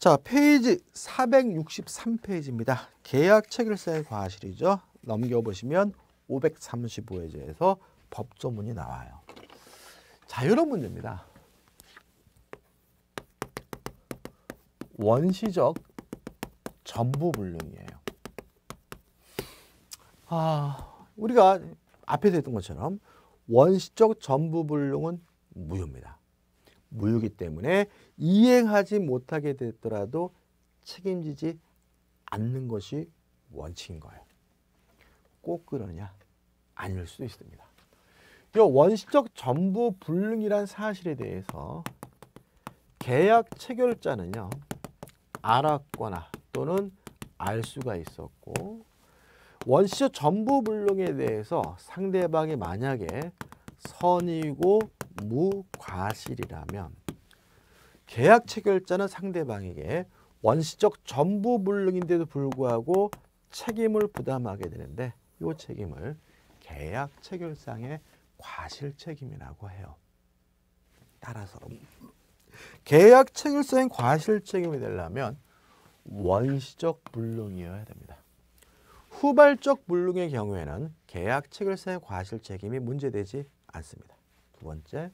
자, 페이지 463페이지입니다. 계약 체결세 과실이죠. 넘겨보시면 535회제에서 법조문이 나와요. 자, 이런 문제입니다. 원시적 전부불능이에요. 아, 우리가 앞에서 했던 것처럼 원시적 전부불능은 무효입니다. 무효기 이 때문에 이행하지 못하게 됐더라도 책임지지 않는 것이 원칙인 거예요. 꼭 그러냐? 아닐 수도 있습니다. 이 원시적 전부 불능이란 사실에 대해서 계약 체결자는요. 알았거나 또는 알 수가 있었고 원시적 전부 불능에 대해서 상대방이 만약에 선의고 무과실이라면 계약 체결자는 상대방에게 원시적 전부 물능인데도 불구하고 책임을 부담하게 되는데 이 책임을 계약 체결상의 과실 책임이라고 해요. 따라서 계약 체결상의 과실 책임이 되려면 원시적 불능이어야 됩니다. 후발적 불능의 경우에는 계약 체결상의 과실 책임이 문제되지 않습니다. 두 번째,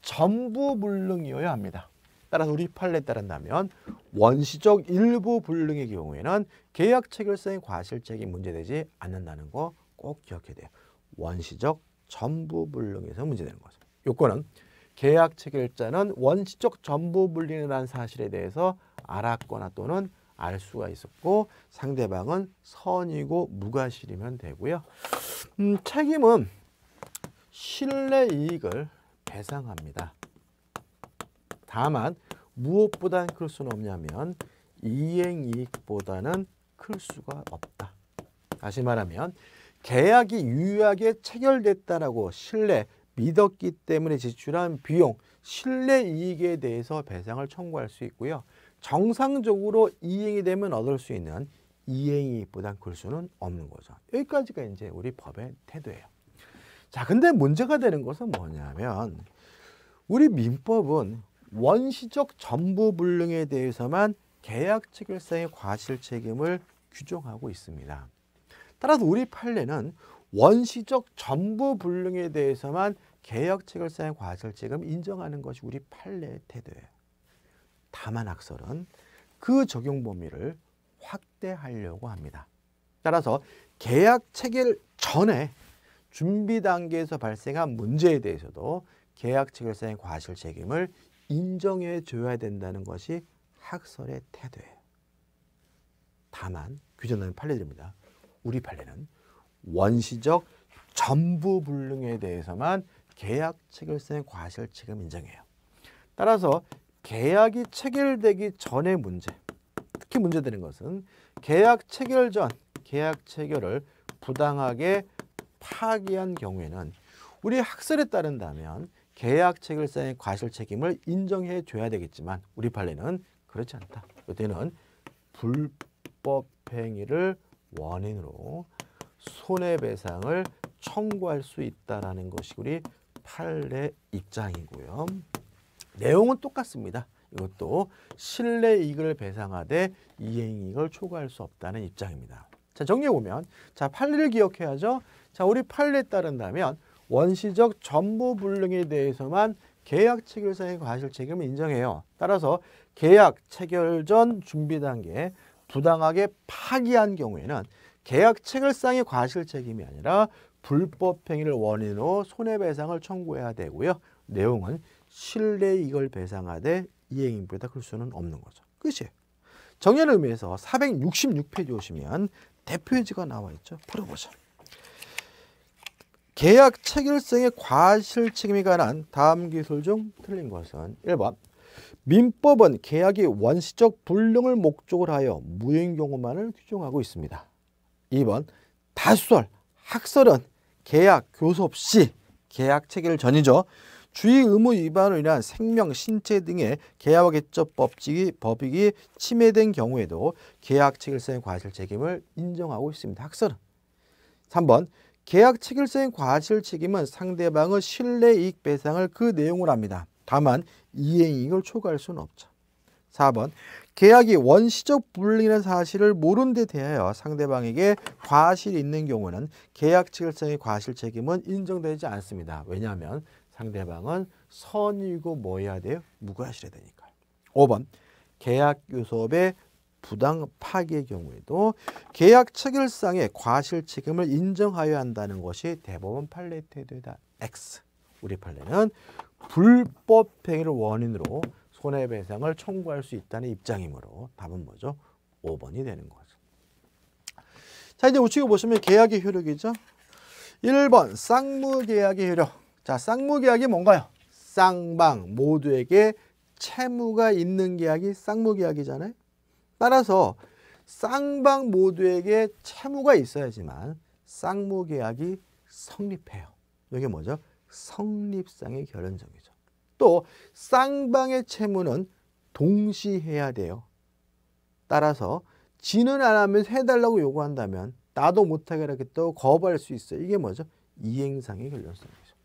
전부 불능이어야 합니다. 따라서 우리 판례에 따른다면 원시적 일부 불능의 경우에는 계약 체결성이 과실책이 문제되지 않는다는 거 꼭 기억해야 돼요. 원시적 전부 불능에서 문제되는 거죠. 요건은 계약 체결자는 원시적 전부 불능이라는 사실에 대해서 알았거나 또는 알 수가 있었고 상대방은 선이고 무과실이면 되고요. 음, 책임은 신뢰 이익을 배상합니다. 다만 무엇보단 클 수는 없냐면 이행이익보다는 클 수가 없다. 다시 말하면 계약이 유효하게 체결됐다라고 신뢰, 믿었기 때문에 지출한 비용, 신뢰 이익에 대해서 배상을 청구할 수 있고요. 정상적으로 이행이 되면 얻을 수 있는 이행이익보단 클 수는 없는 거죠. 여기까지가 이제 우리 법의 태도예요. 자, 근데 문제가 되는 것은 뭐냐면 우리 민법은 원시적 전부불능에 대해서만 계약 체결상의 과실 책임을 규정하고 있습니다. 따라서 우리 판례는 원시적 전부불능에 대해서만 계약 체결상의 과실 책임 인정하는 것이 우리 판례의 태도예요. 다만 학설은 그 적용 범위를 확대하려고 합니다. 따라서 계약 체결 전에 준비 단계에서 발생한 문제에 대해서도 계약 체결상의 과실 책임을 인정해 줘야 된다는 것이 학설의 태도예요. 다만 규정하는 판례들입니다. 우리 판례는 원시적 전부 불능에 대해서만 계약 체결성의 과실 책임 인정해요. 따라서 계약이 체결되기 전의 문제, 특히 문제되는 것은 계약 체결 전 계약 체결을 부당하게 파기한 경우에는 우리 학설에 따른다면 계약책을 쌓인 과실 책임을 인정해 줘야 되겠지만 우리 판례는 그렇지 않다. 이때는 불법 행위를 원인으로 손해배상을 청구할 수있다는 것이 우리 판례 입장이고요. 내용은 똑같습니다. 이것도 신뢰 이익을 배상하되 이행 이익을 초과할 수 없다는 입장입니다. 자 정리해 보면 자 판례를 기억해야죠. 자, 우리 판례에 따른다면 원시적 전무 불능에 대해서만 계약 체결상의 과실 책임을 인정해요. 따라서 계약 체결 전 준비 단계에 부당하게 파기한 경우에는 계약 체결상의 과실 책임이 아니라 불법 행위를 원인으로 손해배상을 청구해야 되고요. 내용은 신뢰 이걸 배상하되 이행인보다 클 수는 없는 거죠. 끝이에요. 정의를 의미해서 466페이지 오시면 대표이지가 나와 있죠. 풀어보자. 계약 체결성의 과실 책임에 관한 다음 기술 중 틀린 것은 1번 민법은 계약이 원시적 불능을 목적으로 하여 무효인 경우만을 규정하고 있습니다. 2번 다수설, 학설은 계약 교섭 없이 계약 체결 전이죠. 주의 의무 위반으로 인한 생명, 신체 등의 계약 개적 법칙이 법익이 침해된 경우에도 계약 체결성의 과실 책임을 인정하고 있습니다. 학설은 3번 계약 체결서인 과실 책임은 상대방의 신뢰 이익 배상을 그 내용으로 합니다. 다만 이행이익을 초과할 수는 없죠. 4번 계약이 원시적 불이라는 사실을 모른 데 대하여 상대방에게 과실이 있는 경우는 계약 체결성의 과실 책임은 인정되지 않습니다. 왜냐하면 상대방은 선이고 뭐해야 돼요? 무과실이 되니까요. 5번 계약 요소의 부당 파기의 경우에도 계약 체결상의 과실 책임을 인정하여야 한다는 것이 대법원 판례 태도이다. X. 우리 판례는 불법 행위를 원인으로 손해배상을 청구할 수 있다는 입장이므로 답은 뭐죠? 5번이 되는 거죠. 자 이제 우측에 보시면 계약의 효력이죠. 1번 쌍무계약의 효력. 자 쌍무계약이 뭔가요? 쌍방 모두에게 채무가 있는 계약이 쌍무계약이잖아요. 따라서 쌍방 모두에게 채무가 있어야지만 쌍무계약이 성립해요. 이게 뭐죠? 성립상의 결연정이죠. 또 쌍방의 채무는 동시해야 돼요. 따라서 지는 안 하면 해달라고 요구한다면 나도 못하겠다고 거부할 수 있어요. 이게 뭐죠? 이행상의 결연성이죠.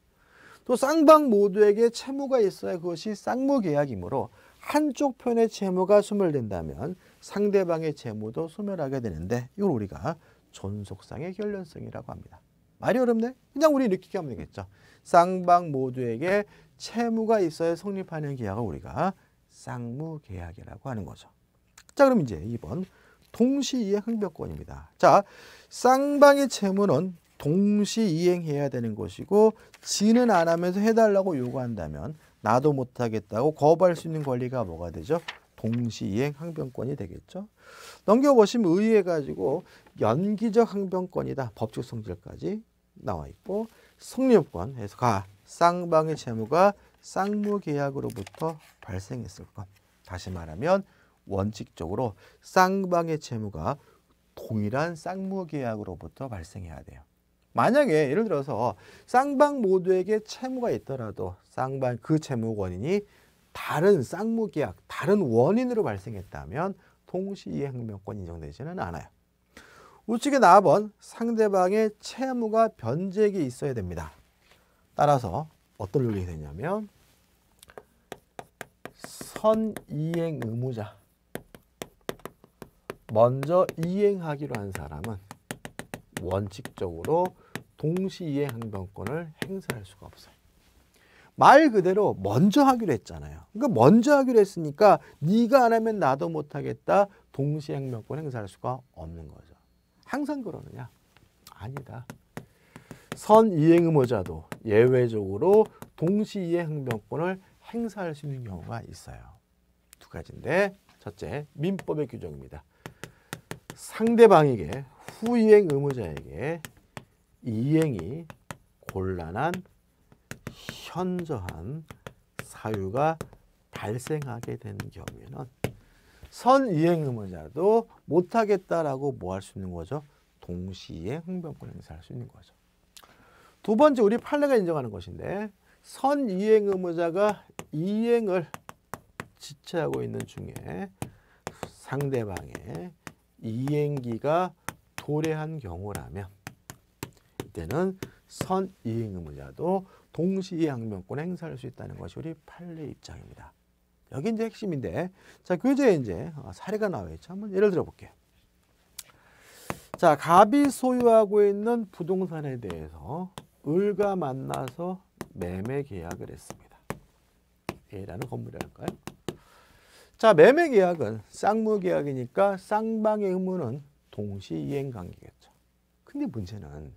또 쌍방 모두에게 채무가 있어야 그것이 쌍무계약이므로 한쪽 편의 채무가 소멸된다면 상대방의 채무도 소멸하게 되는데 이걸 우리가 존속상의 결련성이라고 합니다. 말이 어렵네? 그냥 우리 느끼게 하면 되겠죠. 쌍방 모두에게 채무가 있어야 성립하는 계약을 우리가 쌍무계약이라고 하는 거죠. 자 그럼 이제 2번 동시이행 흥벽권입니다. 자 쌍방의 채무는 동시 이행해야 되는 것이고 지는 안 하면서 해달라고 요구한다면 나도 못하겠다고 거부할 수 있는 권리가 뭐가 되죠? 동시이행 항변권이 되겠죠. 넘겨보시면 의해가지고 연기적 항변권이다. 법적 성질까지 나와 있고 성립권 해서 가 쌍방의 채무가 쌍무계약으로부터 발생했을 것. 다시 말하면 원칙적으로 쌍방의 채무가 동일한 쌍무계약으로부터 발생해야 돼요. 만약에 예를 들어서 쌍방 모두에게 채무가 있더라도 쌍방 그 채무 원인이 다른 쌍무계약, 다른 원인으로 발생했다면 동시이행명권 인정되지는 않아요. 우측에 나번 상대방의 채무가 변제액이 있어야 됩니다. 따라서 어떤 논리가 되냐면 선이행 의무자 먼저 이행하기로 한 사람은 원칙적으로 동시에 항변권을 행사할 수가 없어요. 말 그대로 먼저 하기로 했잖아요. 그러니까 먼저 하기로 했으니까 네가 안 하면 나도 못 하겠다. 동시에 항변권 행사할 수가 없는 거죠. 항상 그러느냐? 아니다. 선 이행 의무자도 예외적으로 동시에 항변권을 행사할 수 있는 경우가 있어요. 두 가지인데 첫째, 민법의 규정입니다. 상대방에게 후이행 의무자에게 이행이 곤란한 현저한 사유가 발생하게 된 경우에는 선이행 의무자도 못하겠다라고 뭐 할 수 있는 거죠? 동시에 흥변권 행사할 수 있는 거죠. 두 번째 우리 판례가 인정하는 것인데 선이행 의무자가 이행을 지체하고 있는 중에 상대방의 이행기가 도래한 경우라면 때는 선이행 의무자도 동시에 양명권 행사할 수 있다는 것이 우리 판례 입장입니다. 여기 이제 핵심인데 자 교재에 그 이제 어, 사례가 나와 있죠. 한번 예를 들어 볼게요. 자 갑이 소유하고 있는 부동산에 대해서 을과 만나서 매매 계약을 했습니다. A라는 건물이랄까요? 자 매매 계약은 쌍무 계약이니까 쌍방의 의무는 동시 이행 관계겠죠. 근데 문제는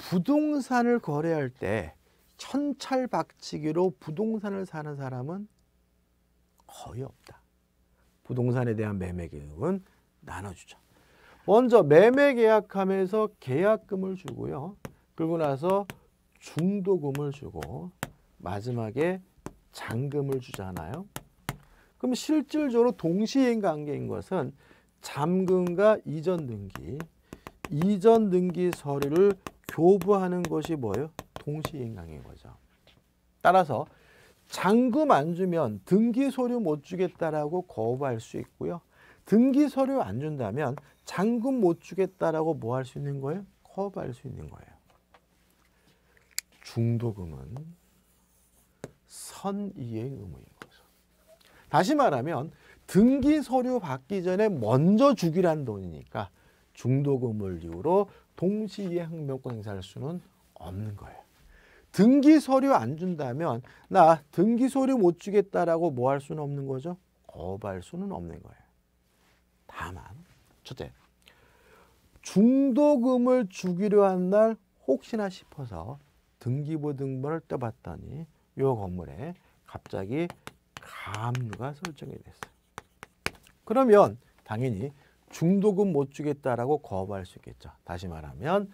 부동산을 거래할 때 천찰박치기로 부동산을 사는 사람은 거의 없다. 부동산에 대한 매매 계획은 나눠주죠. 먼저 매매 계약하면서 계약금을 주고요. 그리고 나서 중도금을 주고 마지막에 잔금을 주잖아요. 그럼 실질적으로 동시행 관계인 것은 잠금과 이전 등기, 이전 등기 서류를 교부하는 것이 뭐예요? 동시인강인 거죠. 따라서 잔금 안 주면 등기 서류 못 주겠다라고 거부할 수 있고요. 등기 서류 안 준다면 잔금 못 주겠다라고 뭐 할 수 있는 거예요? 거부할 수 있는 거예요. 중도금은 선이행 의무인 거죠. 다시 말하면 등기 서류 받기 전에 먼저 주기란 돈이니까 중도금을 이유로 동시에 항명권 행사할 수는 없는 거예요. 등기 서류 안 준다면 나 등기 서류 못 주겠다라고 뭐 할 수는 없는 거죠? 거부할 수는 없는 거예요. 다만 첫째, 중도금을 주기로 한 날 혹시나 싶어서 등기부 등본을 떠봤더니 이 건물에 갑자기 가류가 설정이 됐어요. 그러면 당연히 중도금 못 주겠다라고 거부할 수 있겠죠. 다시 말하면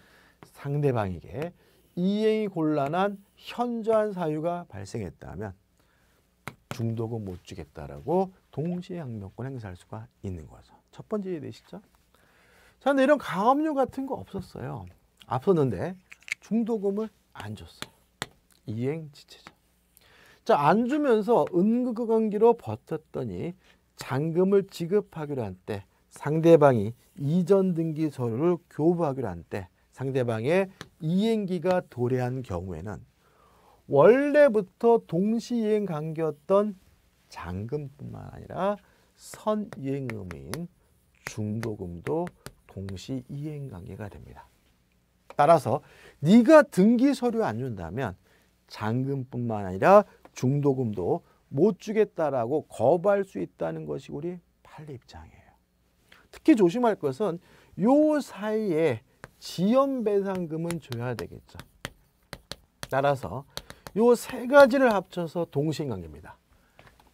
상대방에게 이행이 곤란한 현저한 사유가 발생했다면 중도금 못 주겠다라고 동시에 항명권 행사할 수가 있는 거죠. 첫 번째 이해되시죠? 자, 근데 이런 가압류 같은 거 없었어요. 앞섰는데 중도금을 안 줬어요. 이행 지체죠. 자, 안 주면서 은극관계로 버텼더니 잔금을 지급하기로 한때 상대방이 이전 등기 서류를 교부하기로 한 때 상대방의 이행기가 도래한 경우에는 원래부터 동시이행 관계였던 잔금뿐만 아니라 선이행음인 중도금도 동시이행 관계가 됩니다. 따라서 네가 등기 서류 안 준다면 잔금뿐만 아니라 중도금도 못 주겠다라고 거부할 수 있다는 것이 우리 판례 입장이에요. 특히 조심할 것은 요 사이에 지연배상금은 줘야 되겠죠. 따라서 요 세 가지를 합쳐서 동시인관계입니다.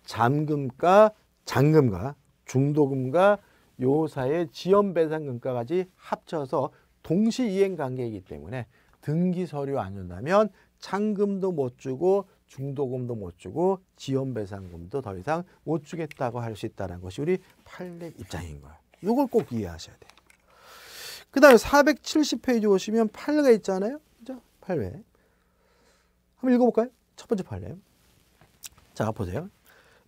잠금과 잔금과 중도금과 요 사이에 지연배상금까지 합쳐서 동시이행관계이기 때문에 등기 서류 안 준다면 창금도 못 주고 중도금도 못 주고 지연배상금도 더 이상 못 주겠다고 할 수 있다는 것이 우리 판례 입장인 거예요. 이걸 꼭 이해하셔야 돼요. 그 다음에 470페이지 오시면 판례가 있잖아요. 그죠? 판례. 한번 읽어볼까요? 첫 번째 판례. 자, 보세요.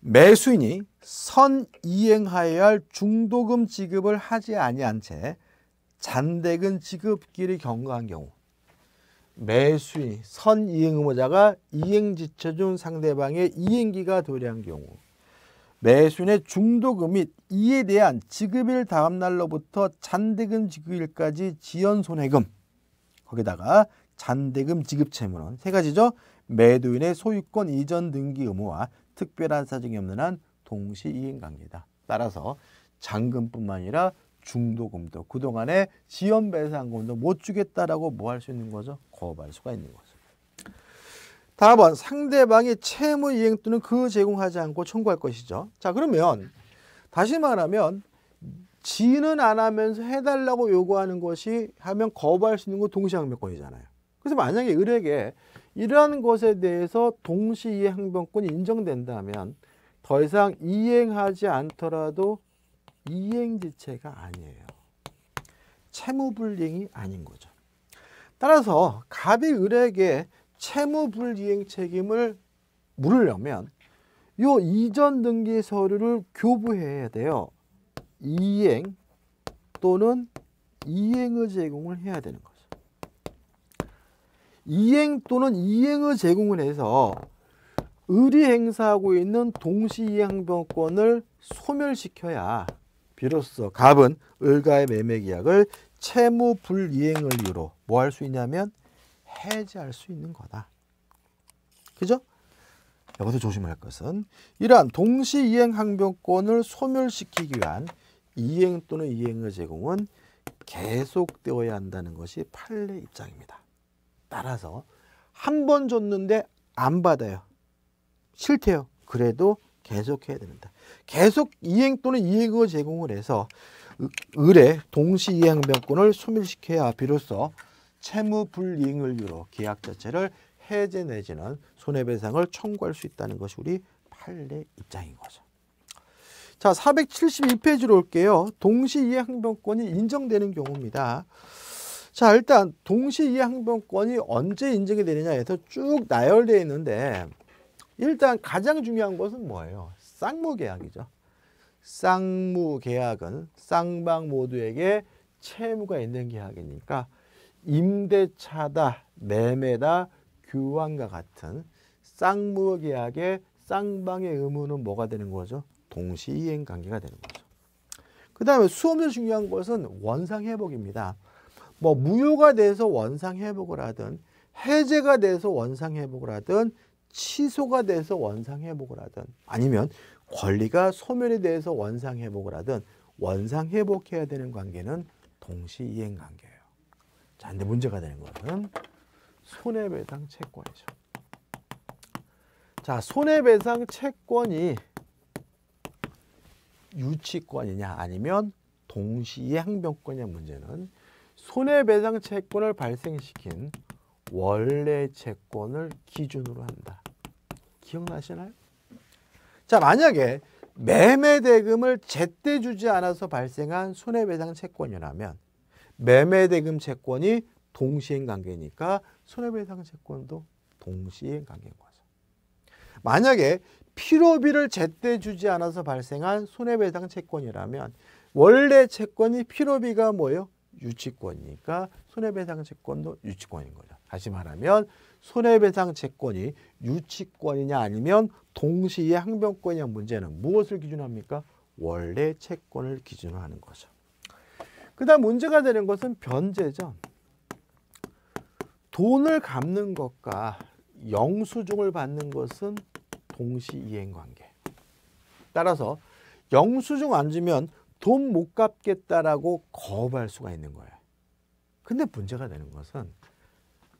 매수인이 선이행하여야 할 중도금 지급을 하지 아니한 채 잔대금 지급기를 경과한 경우 매수인 선이행 의무자가 이행지체 중 상대방의 이행기가 도래한 경우 매수인의 중도금 및 이에 대한 지급일 다음 날로부터 잔대금 지급일까지 지연 손해금 거기다가 잔대금 지급 채무는 세 가지죠. 매도인의 소유권 이전 등기 의무와 특별한 사정이 없는 한 동시 이행관계다. 따라서 잔금뿐만 아니라 중도금도 그동안에 지연배상금도 못 주겠다라고 뭐 할 수 있는 거죠? 거부할 수가 있는 거죠. 다음은 상대방이 채무 이행 또는 그 제공하지 않고 청구할 것이죠. 자 그러면 다시 말하면 지는 안 하면서 해달라고 요구하는 것이 하면 거부할 수 있는 건 동시항변권이잖아요. 그래서 만약에 을에게 이러한 것에 대해서 동시이행항권이 인정된다면 더 이상 이행하지 않더라도 이행지체가 아니에요. 채무불이행이 아닌 거죠. 따라서 갑이 을에게 채무불이행 책임을 물으려면 요 이전 등기 서류를 교부해야 돼요. 이행 또는 이행의 제공을 해야 되는 거죠. 이행 또는 이행의 제공을 해서 의리 행사하고 있는 동시이행병권을 소멸시켜야 비로소 갑은 을가의 매매계약을 채무 불이행을 이유로 뭐 할 수 있냐면 해제할 수 있는 거다. 그죠? 여기서 조심할 것은 이러한 동시 이행 항변권을 소멸시키기 위한 이행 또는 이행의 제공은 계속되어야 한다는 것이 판례 입장입니다. 따라서 한 번 줬는데 안 받아요. 싫대요. 그래도 계속해야 됩니다. 계속 이행 또는 이행의 제공을 해서 을의 동시 이행 항변권을 소멸시켜야 비로소 채무 불이행을 유로 계약 자체를 해제 내지는 손해배상을 청구할 수 있다는 것이 우리 판례 입장인 거죠. 자, 472페이지로 올게요. 동시이해 항변권이 인정되는 경우입니다. 자, 일단 동시이해 항변권이 언제 인정이 되느냐에서 쭉 나열되어 있는데 일단 가장 중요한 것은 뭐예요? 쌍무계약이죠. 쌍무계약은 쌍방 모두에게 채무가 있는 계약이니까 임대차다, 매매다, 교환과 같은 쌍무 계약의 쌍방의 의무는 뭐가 되는 거죠? 동시이행 관계가 되는 거죠. 그 다음에 수험에서 중요한 것은 원상회복입니다. 뭐 무효가 돼서 원상회복을 하든 해제가 돼서 원상회복을 하든 취소가 돼서 원상회복을 하든 아니면 권리가 소멸이 돼서 원상회복을 하든 원상회복해야 되는 관계는 동시이행 관계예요. 자, 근데 문제가 되는 것은 손해배상 채권이죠. 자, 손해배상 채권이 유치권이냐 아니면 동시이항변권이냐 문제는 손해배상 채권을 발생시킨 원래 채권을 기준으로 한다. 기억나시나요? 자, 만약에 매매 대금을 제때 주지 않아서 발생한 손해배상 채권이라면 매매 대금 채권이 동시행 관계니까 손해배상 채권도 동시에 가게 과거 만약에 피로비를 제때 주지 않아서 발생한 손해배상 채권이라면 원래 채권이 피로비가 뭐예요? 유치권이니까 손해배상 채권도 유치권인 거죠. 다시 말하면 손해배상 채권이 유치권이냐 아니면 동시에 항변권이냐 문제는 무엇을 기준합니까? 원래 채권을 기준으로 하는 거죠. 그 다음 문제가 되는 것은 변제죠. 돈을 갚는 것과 영수증을 받는 것은 동시이행관계. 따라서 영수증 안 주면 돈 못 갚겠다라고 거부할 수가 있는 거예요. 근데 문제가 되는 것은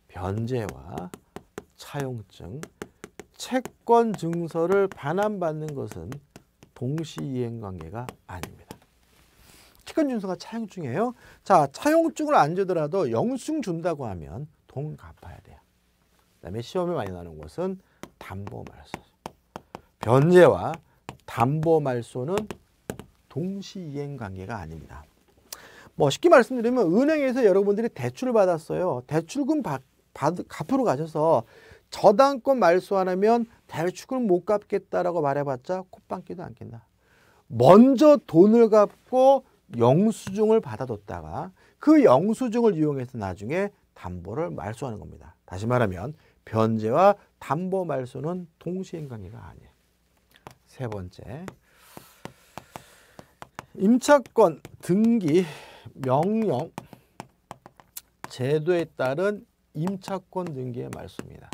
변제와 차용증, 채권 증서를 반환받는 것은 동시이행관계가 아닙니다. 채권 증서가 차용증이에요. 자, 차용증을 안 주더라도 영수증 준다고 하면 돈 갚아야 돼요. 그 다음에 시험에 많이 나는 곳은 담보말소. 변제와 담보말소는 동시이행관계가 아닙니다. 뭐 쉽게 말씀드리면 은행에서 여러분들이 대출을 받았어요. 대출금 받, 받, 갚으러 가셔서 저당권 말소 안 하면 대출금 못 갚겠다라고 말해봤자 콧방귀도 안 낀다. 먼저 돈을 갚고 영수증을 받아뒀다가 그 영수증을 이용해서 나중에 담보를 말소하는 겁니다. 다시 말하면 변제와 담보 말소는 동시행 관계가 아니에요. 세 번째, 임차권 등기 명령 제도에 따른 임차권 등기의 말소입니다.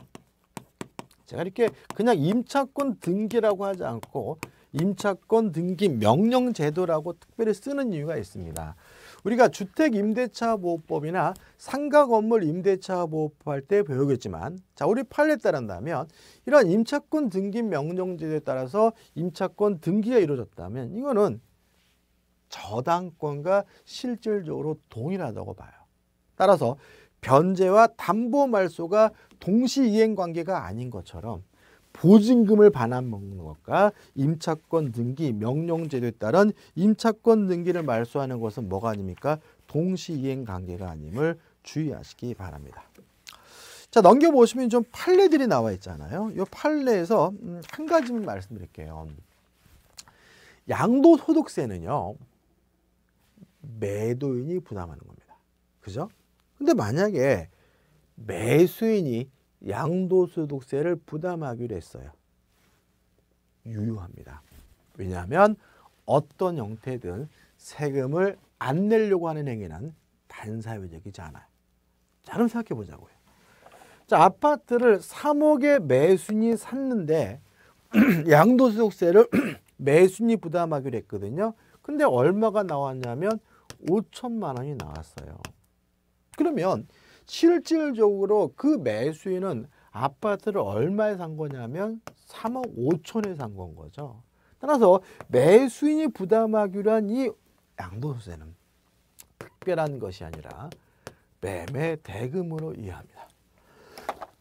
제가 이렇게 그냥 임차권 등기라고 하지 않고 임차권 등기 명령 제도라고 특별히 쓰는 이유가 있습니다. 우리가 주택 임대차 보호법이나 상가 건물 임대차 보호법 할 때 배우겠지만 자 우리 판례 에 따른다면 이런 임차권 등기 명령제도에 따라서 임차권 등기가 이루어졌다면 이거는 저당권과 실질적으로 동일하다고 봐요. 따라서 변제와 담보 말소가 동시 이행 관계가 아닌 것처럼 보증금을 반환먹는 것과 임차권 등기 명령제도에 따른 임차권 등기를 말소하는 것은 뭐가 아닙니까? 동시이행관계가 아님을 주의하시기 바랍니다. 자 넘겨보시면 좀 판례들이 나와 있잖아요. 이 판례에서 음, 한 가지만 말씀드릴게요. 양도소득세는요. 매도인이 부담하는 겁니다. 그죠? 근데 만약에 매수인이 양도소득세를 부담하기로 했어요. 유효합니다. 왜냐하면 어떤 형태든 세금을 안 내려고 하는 행위는 반사회적이지 않아요. 자, 그럼 생각해 보자고요. 자, 아파트를 3억에 매순이 샀는데 양도소득세를 매순이 부담하기로 했거든요. 근데 얼마가 나왔냐면 5천만 원이 나왔어요. 그러면 실질적으로 그 매수인은 아파트를 얼마에 산 거냐면 3억 5천에 산 건 거죠. 따라서 매수인이 부담하기로 한 이 양도소세는 특별한 것이 아니라 매매 대금으로 이해합니다.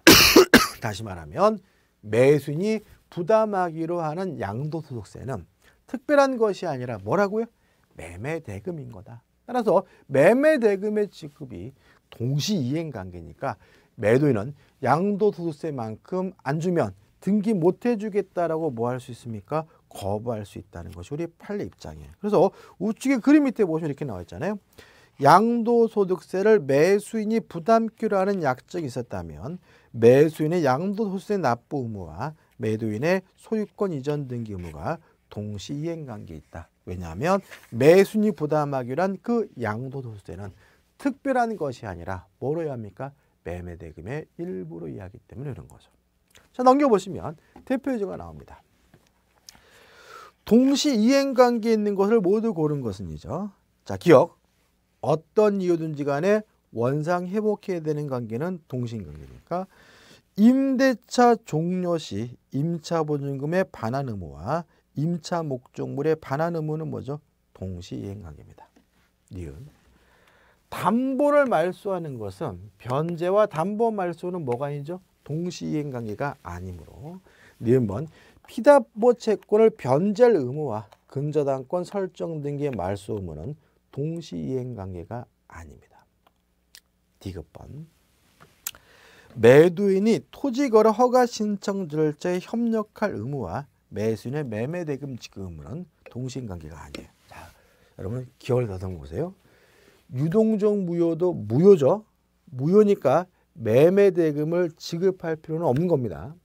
다시 말하면 매수인이 부담하기로 하는 양도소득세는 특별한 것이 아니라 뭐라고요? 매매 대금인 거다. 따라서 매매 대금의 지급이 동시 이행 관계니까 매도인은 양도소득세만큼 안 주면 등기 못 해주겠다라고 뭐 할 수 있습니까? 거부할 수 있다는 것이 우리 판례 입장이에요. 그래서 우측의 그림 밑에 보시면 이렇게 나와 있잖아요. 양도소득세를 매수인이 부담기로 는 약정이 있었다면 매수인의 양도소득세 납부 의무와 매도인의 소유권 이전 등기 의무가 동시 이행관계에 있다. 왜냐하면 매수인이 부담하기로 한 그 양도소득세는 특별한 것이 아니라 뭐로 해야 합니까? 매매대금의 일부로 이해기 때문에 그런 거죠. 자 넘겨보시면 대표주가 나옵니다. 동시 이행관계에 있는 것을 모두 고른 것은이죠. 자 기억 어떤 이유든지 간에 원상 회복해야 되는 관계는 동시인관계니까 임대차 종료 시 임차 보증금의 반환 의무와 임차 목적물의 반환 의무는 뭐죠? 동시 이행관계입니다. 니은 담보를 말소하는 것은 변제와 담보 말소는 뭐가 아니죠? 동시이행관계가 아니므로 네번 피담보 채권을 변제할 의무와 근저당권 설정 등의 말소 의무는 동시이행관계가 아닙니다. D급번 매도인이 토지거래 허가 신청 절차에 협력할 의무와 매수인의 매매대금 지급 의무는 동시이관계가 아니에요. 자, 여러분 기억을 다듬어 보세요. 유동적 무효도 무효죠. 무효니까 매매 대금을 지급할 필요는 없는 겁니다.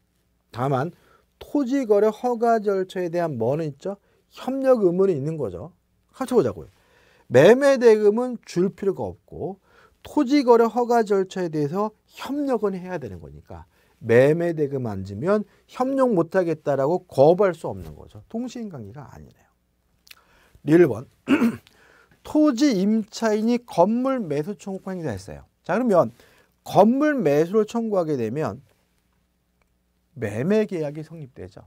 다만 토지 거래 허가 절차에 대한 뭐는 있죠? 협력 의무는 있는 거죠. 합쳐보자고요. 매매 대금은 줄 필요가 없고 토지 거래 허가 절차에 대해서 협력은 해야 되는 거니까 매매 대금 안 주면 협력 못 하겠다라고 거부할 수 없는 거죠. 통신 관계가 아니네요. 1번 토지 임차인이 건물 매수 청구 권행사 했어요. 자 그러면 건물 매수를 청구하게 되면 매매 계약이 성립되죠.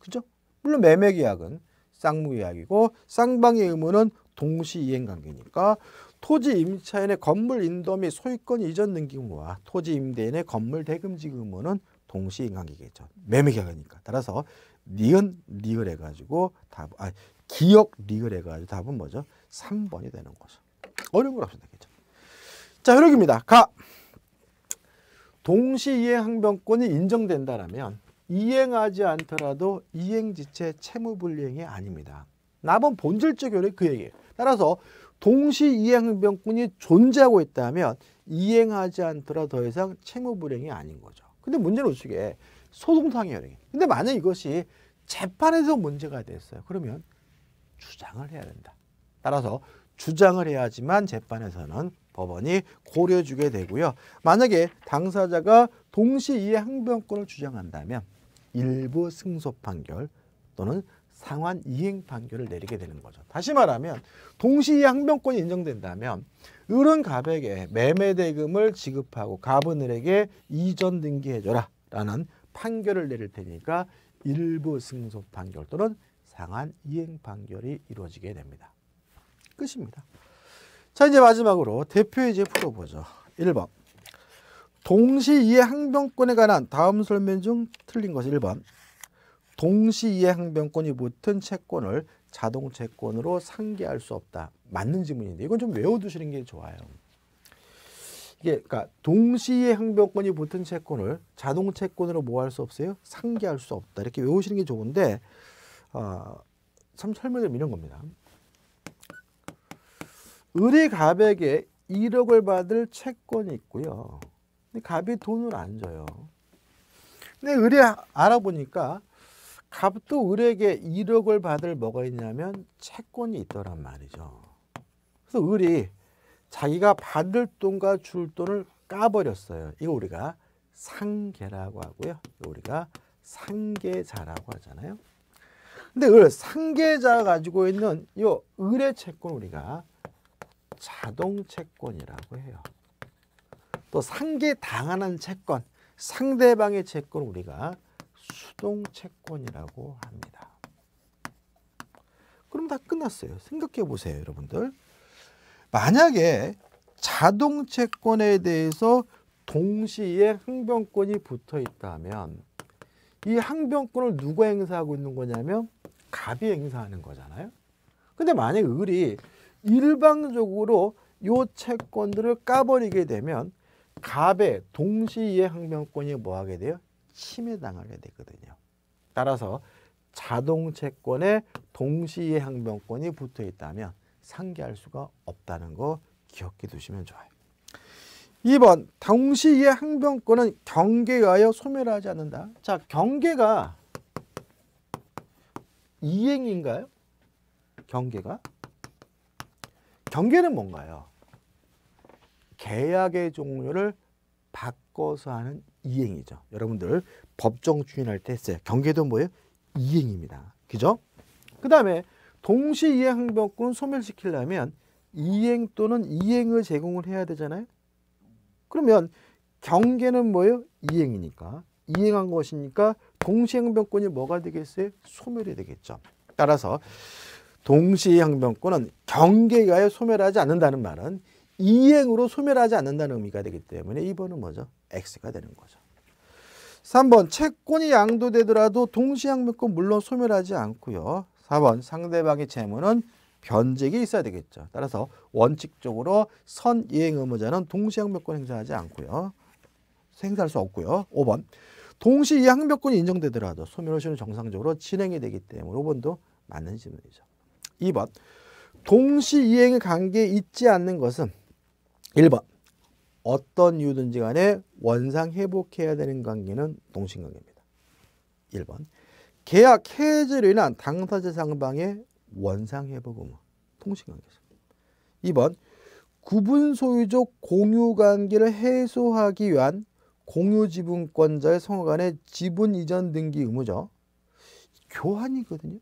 그죠? 물론 매매 계약은 쌍무 계약이고 쌍방의 의무는 동시 이행관계니까 토지 임차인의 건물 인도 및 소유권 이전 등기 무와 토지 임대인의 건물 대금지 의무는 동시 이행관계겠죠. 매매 계약이니까. 따라서 니은 리을 해가지고 답, 아 기억 리을 해가지고 답은 뭐죠? 3번이 되는 거죠. 어려운 걸 없습니다. 죠 자, 효력입니다. 가. 동시 이행 항변권이 인정된다라면 이행하지 않더라도 이행지체 채무불이행이 아닙니다. 남은 본질적 효력이 그 얘기예요. 따라서 동시 이행 항변권이 존재하고 있다면 이행하지 않더라 더 이상 채무불이행이 아닌 거죠. 근데 문제는 우측에 소송상의 효력이. 근데 만약 이것이 재판에서 문제가 됐어요. 그러면 주장을 해야 된다. 따라서 주장을 해야지만 재판에서는 법원이 고려주게 되고요. 만약에 당사자가 동시 이해 항변권을 주장한다면 일부 승소 판결 또는 상환 이행 판결을 내리게 되는 거죠. 다시 말하면 동시 이해 항변권이 인정된다면 을은 갑에게 매매 대금을 지급하고 갑은 을에게 이전 등기해줘라 라는 판결을 내릴 테니까 일부 승소 판결 또는 상한 이행 판결이 이루어지게 됩니다. 끝입니다. 자, 이제 마지막으로 대표 예제 풀어보죠. 1번. 동시이해 항변권에 관한 다음 설명 중 틀린 것이 1번. 동시이해 항변권이 붙은 채권을 자동 채권으로 상기할 수 없다. 맞는 지문인데 이건 좀 외워두시는 게 좋아요. 이게 그러니까 동시에 항변권이 붙은 채권을 자동 채권으로 뭐할수 없어요? 상기할 수 없다. 이렇게 외우시는 게 좋은데 어, 참 설명드리면 이런 겁니다. 의리갑에게 1억을 받을 채권이 있고요. 근데 갑이 돈을 안 줘요. 근데 의뢰 알아보니까 갑도 을에게 1억을 받을 뭐가 있냐면 채권이 있더란 말이죠. 그래서 을이 자기가 받을 돈과 줄 돈을 까버렸어요. 이거 우리가 상계라고 하고요. 우리가 상계자라고 하잖아요. 근데 을 상계자가 가지고 있는 이 을의 채권 우리가 자동 채권이라고 해요. 또 상계 당하는 채권, 상대방의 채권 우리가 수동 채권이라고 합니다. 그럼 다 끝났어요. 생각해 보세요, 여러분들. 만약에 자동 채권에 대해서 동시에 항변권이 붙어 있다면 이 항변권을 누가 행사하고 있는 거냐면 갑이 행사하는 거잖아요. 근데 만약 을이 그 일방적으로 요 채권들을 까버리게 되면 갑에 동시에 항변권이 뭐하게 돼요? 침해당하게 되거든요. 따라서 자동채권에 동시에 항명권이 붙어있다면 상기할 수가 없다는 거 기억해 두시면 좋아요. 2번 당시의 항변권은 경계하여 소멸 하지 않는다. 자 경계가 이행인가요? 경계가? 경계는 뭔가요? 계약의 종류를 바꿔서 하는 이행이죠. 여러분들 법정 추인할 때 했어요. 경계도 뭐예요? 이행입니다. 그죠? 그 다음에 동시 이행 항변권 소멸시키려면 이행 또는 이행을 제공을 해야 되잖아요. 그러면 경계는 뭐예요? 이행이니까. 이행한 것이니까 동시 항변권이 뭐가 되겠어요? 소멸이 되겠죠. 따라서 동시향변권은 경계가에 소멸 하지 않는다는 말은 이행으로 소멸 하지 않는다는 의미가 되기 때문에 2번은 뭐죠? X가 되는 거죠. 3번 채권이 양도되더라도 동시향변권 물론 소멸하지 않고요. 4번 상대방의 채무는 변제기 있어야 되겠죠. 따라서 원칙적으로 선이행 의무자는 동시향변권 행사하지 않고요. 행사할 수 없고요. 5번 동시이항변권이 인정되더라도 소멸시효는 정상적으로 진행이 되기 때문에 5번도 맞는 질문이죠. 2번 동시이행의 관계에 있지 않는 것은 1번 어떤 이유든지 간에 원상 회복해야 되는 관계는 동시관계입니다 1번 계약 해지로 인한 당사자 상방의 원상 회복 의무 통신관계죠. 2번 구분 소유적 공유 관계를 해소하기 위한 공유 지분권자의 성호 간의 지분 이전 등기 의무죠. 교환이거든요.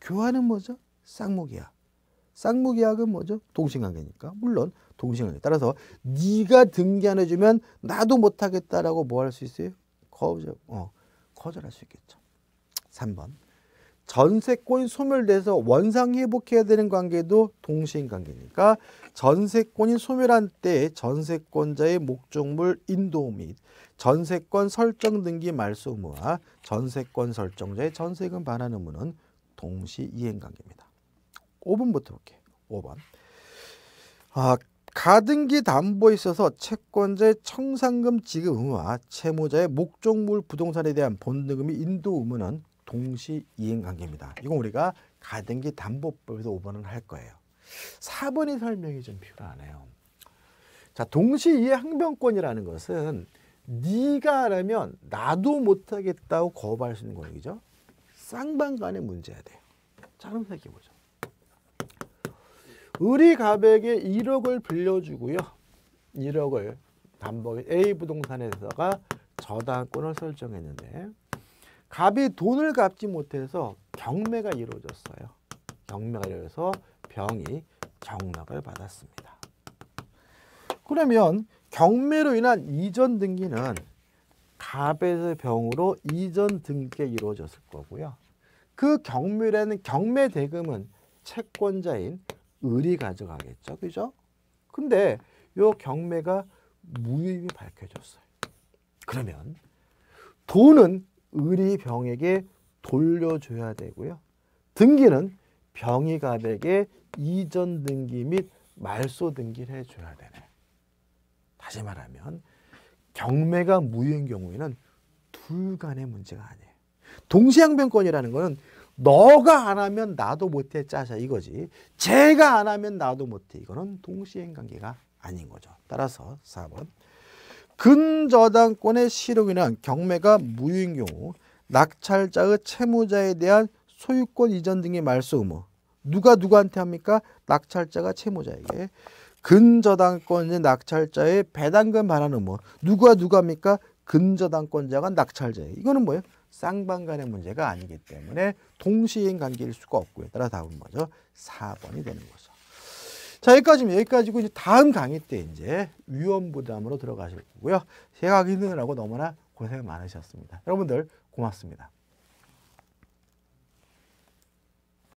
교환은 뭐죠? 쌍목이야. 쌍무기약은 뭐죠? 동시관계니까. 물론 동시관계. 따라서 네가 등기 안 해주면 나도 못하겠다라고 뭐 할 수 있어요? 거절, 어, 거절할 수 있겠죠. 3번. 전세권이 소멸돼서 원상 회복해야 되는 관계도 동시인 관계니까 전세권이 소멸한 때 전세권자의 목적물 인도 및 전세권 설정 등기 말소 의무와 전세권 설정자의 전세금 반환 의무는 동시 이행 관계입니다. 5번부터 볼게요. 5번. 아, 가등기 담보에 있어서 채권자의 청산금 지급 의무와 채무자의 목적물 부동산에 대한 본등금이 인도 의무는 동시 이행관계입니다. 이건 우리가 가등기 담보법에서 5번은 할 거예요. 4번이 설명이 좀 필요하네요. 자, 동시 이행항변권이라는 것은 네가 하면 나도 못하겠다고 거부할 수 있는 권익죠 쌍방간의 문제야 돼요. 자, 한번 생각해보죠. 의리갑에게 1억을 빌려주고요. 1억을 담보인 A 부동산에다가 저당권을 설정했는데 갑이 돈을 갚지 못해서 경매가 이루어졌어요. 경매가 이루어져서 병이 경락을 받았습니다. 그러면 경매로 인한 이전 등기는 갑에서 병으로 이전 등기가 이루어졌을 거고요. 그 경매라는 경매 대금은 채권자인 을이 가져가겠죠. 그죠? 근데 요 경매가 무임이 밝혀졌어요. 그러면 돈은 을이 병에게 돌려줘야 되고요. 등기는 병이 갑에게 이전 등기 및 말소 등기를 해줘야 되네. 다시 말하면 경매가 무효인 경우에는 둘 간의 문제가 아니에요. 동시항변권이라는 것은 너가 안 하면 나도 못해 짜자 이거지. 제가 안 하면 나도 못해. 이거는 동시행관계가 아닌 거죠. 따라서 4번. 근저당권의 실용이란 경매가 무효인 경우 낙찰자의 채무자에 대한 소유권 이전 등의 말소 의무. 누가 누구한테 합니까? 낙찰자가 채무자에게. 근저당권의 낙찰자의 배당금 반환 의무. 누가 누가 합니까? 근저당권자가 낙찰자에게. 이거는 뭐예요? 쌍방 간의 문제가 아니기 때문에 동시인 관계일 수가 없고요. 따라 답은 뭐죠? 4번이 되는 거죠. 자, 여기까지면 여기까지고 이제 다음 강의 때 이제 위험 부담으로 들어가실 거고요. 제가 기느라고 너무나 고생 많으셨습니다. 여러분들 고맙습니다.